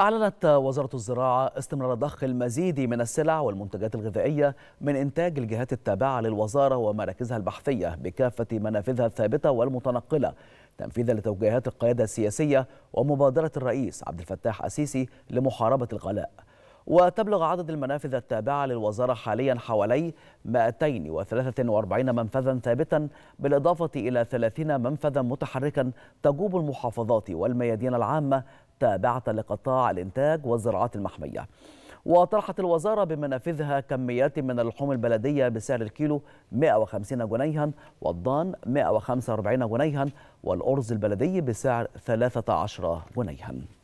أعلنت وزارة الزراعة استمرار ضخ المزيد من السلع والمنتجات الغذائية من إنتاج الجهات التابعة للوزارة ومراكزها البحثية بكافة منافذها الثابتة والمتنقلة تنفيذا لتوجيهات القيادة السياسية ومبادرة الرئيس عبد الفتاح السيسي لمحاربة الغلاء وتبلغ عدد المنافذ التابعة للوزارة حاليا حوالي 243 منفذا ثابتا بالإضافة إلى 30 منفذا متحركا تجوب المحافظات والميادين العامة تابعة لقطاع الإنتاج والزراعات المحمية وطرحت الوزارة بمنافذها كميات من اللحوم البلدية بسعر الكيلو 150 جنيها والضان 145 جنيها والأرز البلدي بسعر 13 جنيها